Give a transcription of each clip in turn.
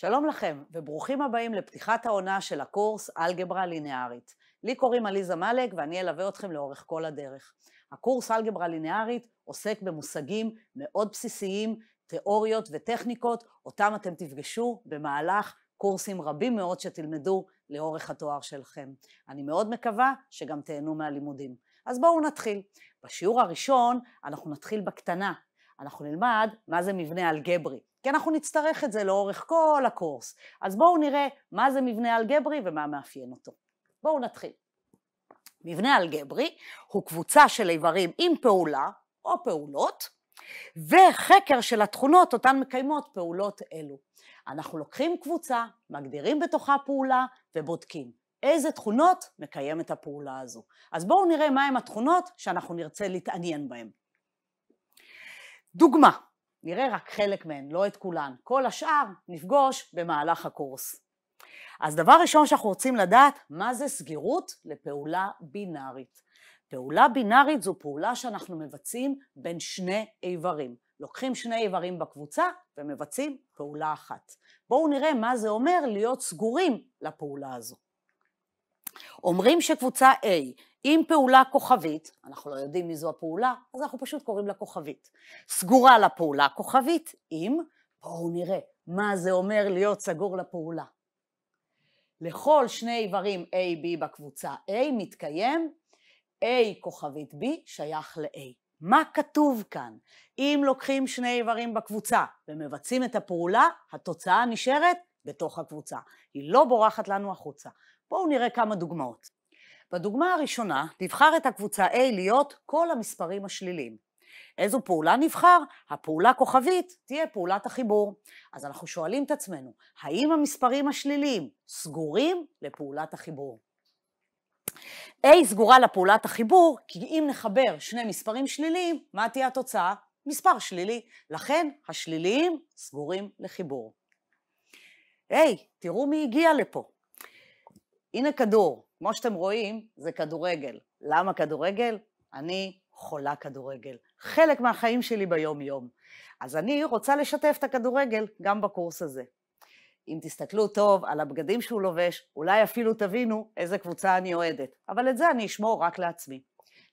שלום לכם, וברוכים הבאים לפתיחת העונה של הקורס אלגברה לינארית. לי קוראים עליזה מאלק, ואני אלווה אתכם לאורך כל הדרך. הקורס אלגברה לינארית עוסק במושגים מאוד בסיסיים, תיאוריות וטכניקות, אותם אתם תפגשו במהלך קורסים רבים מאוד שתלמדו לאורך התואר שלכם. אני מאוד מקווה שגם תהנו מהלימודים. אז בואו נתחיל. בשיעור הראשון אנחנו נתחיל בקטנה. אנחנו נלמד מה זה מבנה אלגברי, כי אנחנו נצטרך את זה לאורך כל הקורס. אז בואו נראה מה זה מבנה אלגברי ומה מאפיין אותו. בואו נתחיל. מבנה אלגברי הוא קבוצה של איברים עם פעולה או פעולות, וחקר של התכונות אותן מקיימות פעולות אלו. אנחנו לוקחים קבוצה, מגדירים בתוכה פעולה ובודקים איזה תכונות את הפעולה הזו. אז בואו נראה מהם התכונות שאנחנו נרצה להתעניין בהן. דוגמה, נראה רק חלק מהן, לא את כולן. כל השאר נפגוש במהלך הקורס. אז דבר ראשון שאנחנו רוצים לדעת, מה זה סגירות לפעולה בינארית. פעולה בינארית זו פעולה שאנחנו מבצעים בין שני איברים. לוקחים שני איברים בקבוצה ומבצעים פעולה אחת. בואו נראה מה זה אומר להיות סגורים לפעולה הזו. אומרים שקבוצה A עם פעולה כוכבית, אנחנו לא יודעים מי זו הפעולה, אז אנחנו פשוט קוראים לה כוכבית. סגורה לפעולה כוכבית עם, בואו נראה, מה זה אומר להיות סגור לפעולה. לכל שני איברים A-B בקבוצה A מתקיים A כוכבית B שייך ל-A. מה כתוב כאן? אם לוקחים שני איברים בקבוצה ומבצעים את הפעולה, התוצאה נשארת בתוך הקבוצה. היא לא בורחת לנו החוצה. בואו נראה כמה דוגמאות. בדוגמה הראשונה, נבחר את הקבוצה A להיות כל המספרים השליליים. איזו פעולה נבחר? הפעולה כוכבית תהיה פעולת החיבור. אז אנחנו שואלים את עצמנו, האם המספרים השליליים סגורים לפעולת החיבור? A סגורה לפעולת החיבור, כי אם נחבר שני מספרים שליליים, מה תהיה התוצאה? מספר שלילי. לכן השליליים סגורים לחיבור. היי, hey, תראו מי הגיע לפה. הנה כדור, כמו שאתם רואים, זה כדורגל. למה כדורגל? אני חולה כדורגל. חלק מהחיים שלי ביום-יום. אז אני רוצה לשתף את הכדורגל גם בקורס הזה. אם תסתכלו טוב על הבגדים שהוא לובש, אולי אפילו תבינו איזה קבוצה אני אוהדת. אבל את זה אני אשמור רק לעצמי.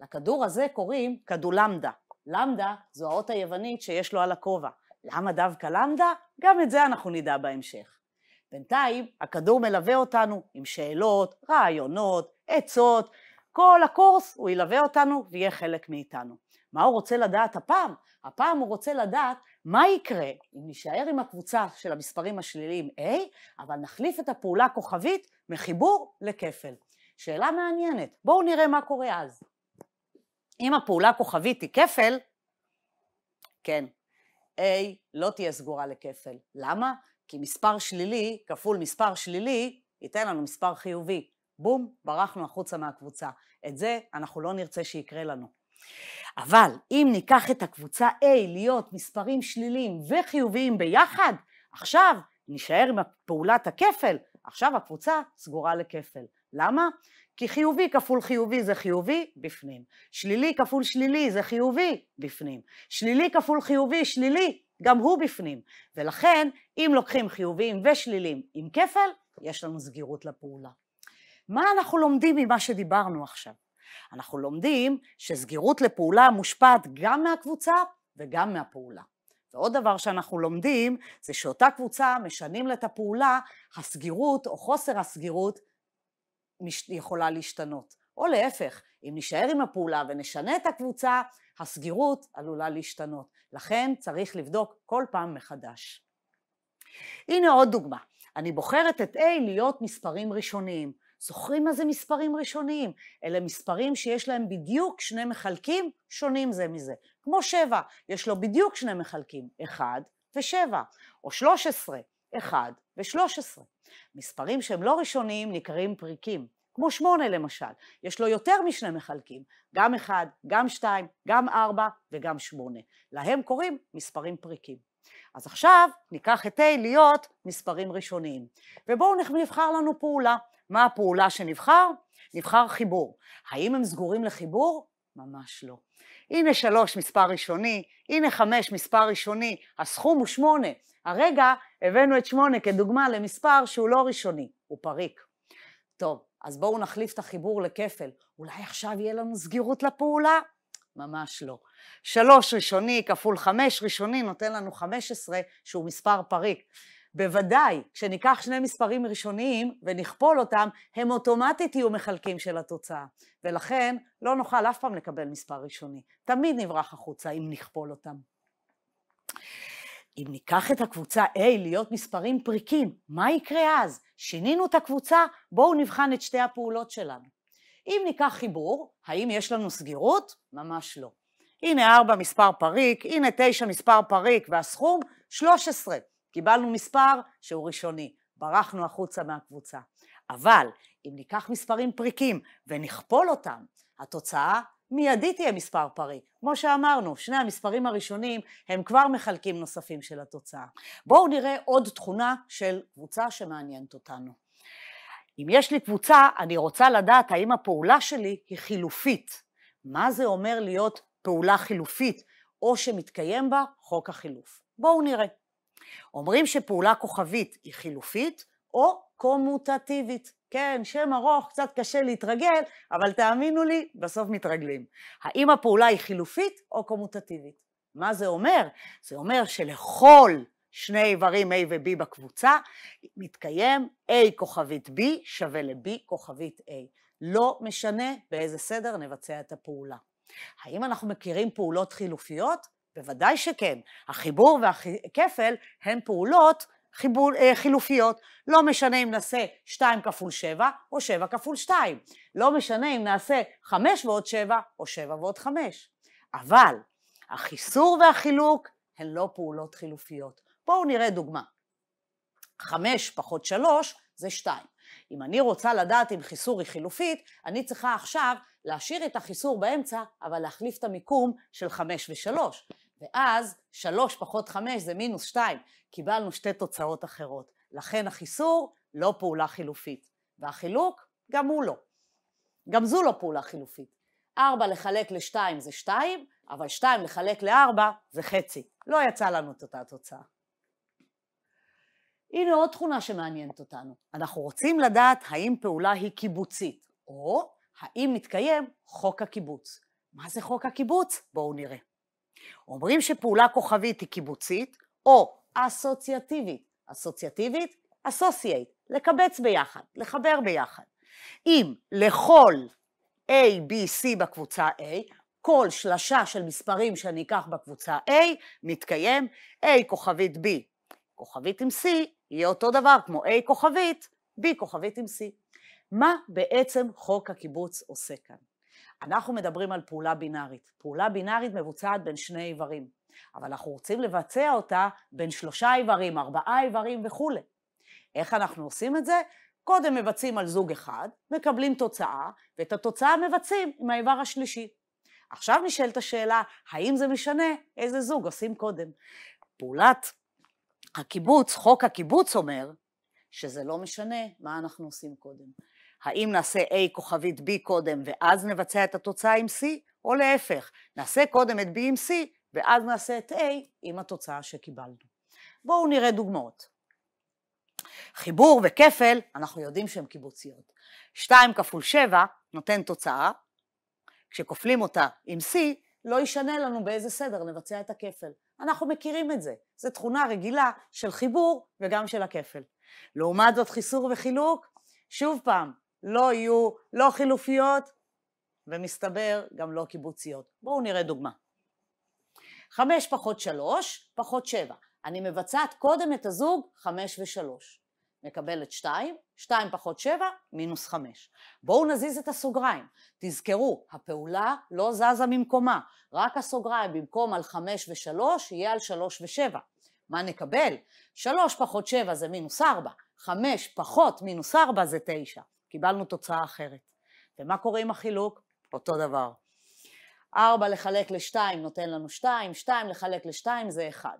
לכדור הזה קוראים כדולמדה. למדה זו האות היוונית שיש לו על הכובע. למה דווקא למדה? גם את זה אנחנו נדע בהמשך. בינתיים הכדור מלווה אותנו עם שאלות, רעיונות, עצות, כל הקורס הוא ילווה אותנו ויהיה חלק מאיתנו. מה הוא רוצה לדעת הפעם? הפעם הוא רוצה לדעת מה יקרה אם נישאר עם הקבוצה של המספרים השליליים A, אבל נחליף את הפעולה הכוכבית מחיבור לכפל. שאלה מעניינת, בואו נראה מה קורה אז. אם הפעולה הכוכבית היא כפל, כן, A לא תהיה סגורה לכפל. למה? כי מספר שלילי כפול מספר שלילי ייתן לנו מספר חיובי. בום, ברחנו החוצה מהקבוצה. את זה אנחנו לא נרצה שיקרה לנו. אבל אם ניקח את הקבוצה A להיות מספרים שליליים וחיוביים ביחד, עכשיו נישאר עם פעולת הכפל, עכשיו הקבוצה סגורה לכפל. למה? כי חיובי כפול חיובי זה חיובי, בפנים. שלילי כפול שלילי זה חיובי, בפנים. שלילי כפול חיובי, שלילי, גם הוא בפנים. ולכן, אם לוקחים חיוביים ושלילים עם כפל, יש לנו סגירות לפעולה. מה אנחנו לומדים ממה שדיברנו עכשיו? אנחנו לומדים שסגירות לפעולה מושפעת גם מהקבוצה וגם מהפעולה. ועוד דבר שאנחנו לומדים זה שאותה קבוצה משנים לה את הפעולה, הסגירות או חוסר הסגירות יכולה להשתנות. או להפך, אם נישאר עם הפעולה ונשנה את הקבוצה, הסגירות עלולה להשתנות. לכן צריך לבדוק כל פעם מחדש. הנה עוד דוגמה. אני בוחרת את A להיות מספרים ראשוניים. זוכרים מה זה מספרים ראשוניים? אלה מספרים שיש להם בדיוק שני מחלקים שונים זה מזה. כמו 7, יש לו בדיוק שני מחלקים, 1 ו-7. או 13, 1 ו-13. מספרים שהם לא ראשוניים נקראים פריקים. כמו שמונה למשל, יש לו יותר משני מחלקים, גם אחד, גם שתיים, גם ארבע וגם שמונה. להם קוראים מספרים פריקים. אז עכשיו ניקח את A להיות מספרים ראשוניים. ובואו נבחר לנו פעולה. מה הפעולה שנבחר? נבחר חיבור. האם הם סגורים לחיבור? ממש לא. הנה שלוש מספר ראשוני, הנה חמש מספר ראשוני, הסכום הוא שמונה. הרגע הבאנו את שמונה כדוגמה למספר שהוא לא ראשוני, הוא פריק. טוב, אז בואו נחליף את החיבור לכפל, אולי עכשיו יהיה לנו סגירות לפעולה? ממש לא. שלוש ראשוני כפול חמש ראשוני נותן לנו חמש עשרה, שהוא מספר פריק. בוודאי, כשניקח שני מספרים ראשוניים ונכפול אותם, הם אוטומטית יהיו מחלקים של התוצאה. ולכן לא נוכל אף פעם לקבל מספר ראשוני. תמיד נברח החוצה אם נכפול אותם. אם ניקח את הקבוצה A להיות מספרים פריקים, מה יקרה אז? שינינו את הקבוצה, בואו נבחן את שתי הפעולות שלנו. אם ניקח חיבור, האם יש לנו סגירות? ממש לא. הנה 4 מספר פריק, הנה 9 מספר פריק, והסכום 13. קיבלנו מספר שהוא ראשוני, ברחנו החוצה מהקבוצה. אבל אם ניקח מספרים פריקים ונכפול אותם, התוצאה מיידית יהיה מספר פרי. כמו שאמרנו, שני המספרים הראשונים הם כבר מחלקים נוספים של התוצאה. בואו נראה עוד תכונה של קבוצה שמעניינת אותנו. אם יש לי קבוצה, אני רוצה לדעת האם הפעולה שלי היא חילופית. מה זה אומר להיות פעולה חילופית, או שמתקיים בה חוק החילוף? בואו נראה. אומרים שפעולה כוכבית היא חילופית, או קומוטטיבית. כן, שם ארוך, קצת קשה להתרגל, אבל תאמינו לי, בסוף מתרגלים. האם הפעולה היא חילופית או קומוטטיבית? מה זה אומר? זה אומר שלכל שני איברים A ו-B בקבוצה מתקיים A כוכבית B שווה ל-B כוכבית A. לא משנה באיזה סדר נבצע את הפעולה. האם אנחנו מכירים פעולות חילופיות? בוודאי שכן. החיבור והכפל הן פעולות חיבול, אה, חילופיות, לא משנה אם נעשה 2 כפול 7 או 7 כפול 2, לא משנה אם נעשה 5 ועוד 7 או 7 ועוד 5. אבל החיסור והחילוק הן לא פעולות חילופיות. בואו נראה דוגמה. 5 פחות 3 זה 2. אם אני רוצה לדעת אם חיסור היא חילופית, אני צריכה עכשיו להשאיר את החיסור באמצע, אבל להחליף את המיקום של 5 ו-3. ואז 3 פחות 5 זה מינוס 2, קיבלנו שתי תוצאות אחרות. לכן החיסור לא פעולה חילופית, והחילוק גם הוא לא. גם זו לא פעולה חילופית. 4 לחלק ל-2 זה 2, אבל 2 לחלק ל-4 זה חצי. לא יצא לנו את אותה תוצאה. הנה עוד תכונה שמעניינת אותנו. אנחנו רוצים לדעת האם פעולה היא קיבוצית, או האם מתקיים חוק הקיבוץ. מה זה חוק הקיבוץ? בואו נראה. אומרים שפעולה כוכבית היא קיבוצית או אסוציאטיבית. אסוציאטיבית, אסוסייט, לקבץ ביחד, לחבר ביחד. אם לכל A, B, C בקבוצה A, כל שלשה של מספרים שאני אקח בקבוצה A, מתקיים A כוכבית B. כוכבית עם C יהיה אותו דבר כמו A כוכבית, B כוכבית עם C. מה בעצם חוק הקיבוץ עושה כאן? אנחנו מדברים על פעולה בינארית. פעולה בינארית מבוצעת בין שני איברים, אבל אנחנו רוצים לבצע אותה בין שלושה איברים, ארבעה איברים וכולי. איך אנחנו עושים את זה? קודם מבצעים על זוג אחד, מקבלים תוצאה, ואת התוצאה מבצעים עם האיבר השלישי. עכשיו נשאלת השאלה, האם זה משנה איזה זוג עושים קודם? פעולת הקיבוץ, חוק הקיבוץ אומר, שזה לא משנה מה אנחנו עושים קודם. האם נעשה A כוכבית B קודם ואז נבצע את התוצאה עם C, או להפך, נעשה קודם את B עם C ואז נעשה את A עם התוצאה שקיבלנו. בואו נראה דוגמאות. חיבור וכפל, אנחנו יודעים שהן קיבוציות. 2 כפול 7 נותן תוצאה, כשכופלים אותה עם C, לא ישנה לנו באיזה סדר נבצע את הכפל. אנחנו מכירים את זה, זו תכונה רגילה של חיבור וגם של הכפל. לעומת זאת חיסור וחילוק, שוב פעם, לא יהיו לא חילופיות, ומסתבר גם לא קיבוציות. בואו נראה דוגמה. חמש פחות שלוש, פחות שבע. אני מבצעת קודם את הזוג חמש ושלוש. מקבלת שתיים, שתיים פחות שבע, מינוס חמש. בואו נזיז את הסוגריים. תזכרו, הפעולה לא זזה ממקומה. רק הסוגריים במקום על חמש ושלוש, יהיה על שלוש ושבע. מה נקבל? שלוש פחות שבע זה מינוס ארבע. חמש פחות מינוס ארבע זה תשע. קיבלנו תוצאה אחרת. ומה קורה עם החילוק? אותו דבר. 4 לחלק ל-2 נותן לנו 2, 2 לחלק ל-2 זה 1.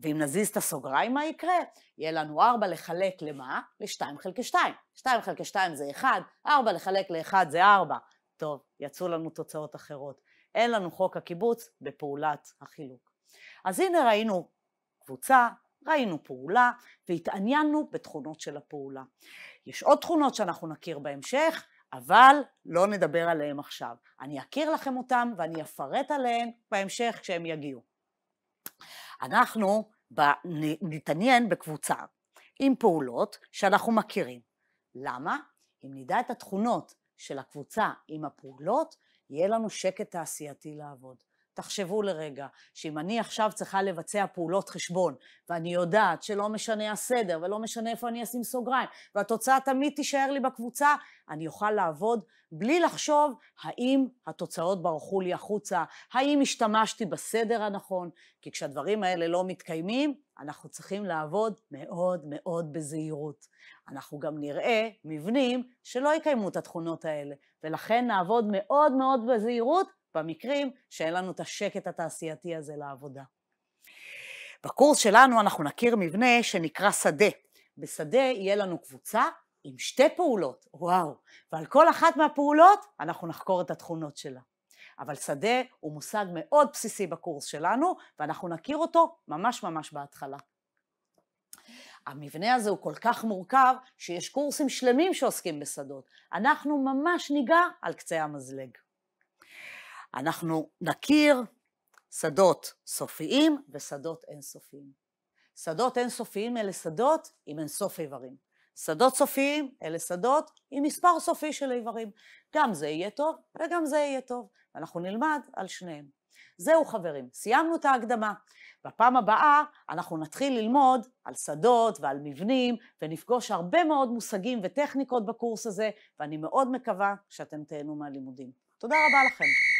ואם נזיז את הסוגריים מה יקרה? יהיה לנו 4 לחלק למה? ל-2 חלקי 2. 2 חלקי 2 זה 1, 4 לחלק ל-1 זה 4. טוב, יצאו לנו תוצאות אחרות. אין לנו חוק הקיבוץ בפעולת החילוק. אז הנה ראינו קבוצה ראינו פעולה והתעניינו בתכונות של הפעולה. יש עוד תכונות שאנחנו נכיר בהמשך, אבל לא נדבר עליהן עכשיו. אני אכיר לכם אותן ואני אפרט עליהן בהמשך כשהן יגיעו. אנחנו נתעניין בקבוצה עם פעולות שאנחנו מכירים. למה? אם נדע את התכונות של הקבוצה עם הפעולות, יהיה לנו שקט תעשייתי לעבוד. תחשבו לרגע, שאם אני עכשיו צריכה לבצע פעולות חשבון, ואני יודעת שלא משנה הסדר, ולא משנה איפה אני אשים סוגריים, והתוצאה תמיד תישאר לי בקבוצה, אני אוכל לעבוד בלי לחשוב האם התוצאות ברחו לי החוצה, האם השתמשתי בסדר הנכון, כי כשהדברים האלה לא מתקיימים, אנחנו צריכים לעבוד מאוד מאוד בזהירות. אנחנו גם נראה מבנים שלא יקיימו את התכונות האלה, ולכן נעבוד מאוד מאוד בזהירות במקרים שאין לנו את השקט התעשייתי הזה לעבודה. בקורס שלנו אנחנו נכיר מבנה שנקרא שדה. בשדה יהיה לנו קבוצה עם שתי פעולות, וואו, ועל כל אחת מהפעולות אנחנו נחקור את התכונות שלה. אבל שדה הוא מושג מאוד בסיסי בקורס שלנו, ואנחנו נכיר אותו ממש ממש בהתחלה. המבנה הזה הוא כל כך מורכב, שיש קורסים שלמים שעוסקים בשדות. אנחנו ממש ניגע על קצה המזלג. אנחנו נכיר שדות סופיים ושדות אינסופיים. שדות אינסופיים אלה שדות עם אינסוף איברים. שדות סופיים אלה שדות עם מספר סופי של איברים. גם זה יהיה טוב וגם זה יהיה טוב. אנחנו נלמד על שניהם. זהו חברים, סיימנו את ההקדמה. בפעם הבאה אנחנו נתחיל ללמוד על שדות ועל מבנים, ונפגוש הרבה מאוד מושגים וטכניקות בקורס הזה, ואני מאוד מקווה שאתם תהנו מהלימודים. תודה רבה לכם.